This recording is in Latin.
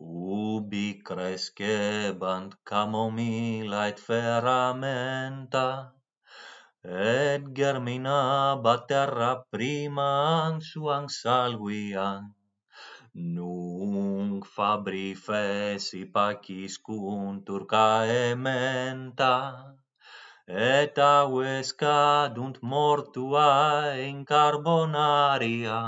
Ubi crescebant camomilla et ferramenta, et germinaba terra prima ansuang salviam, nunc fabri fesi pacis cum turca e et aves cadunt mortua in carbonaria.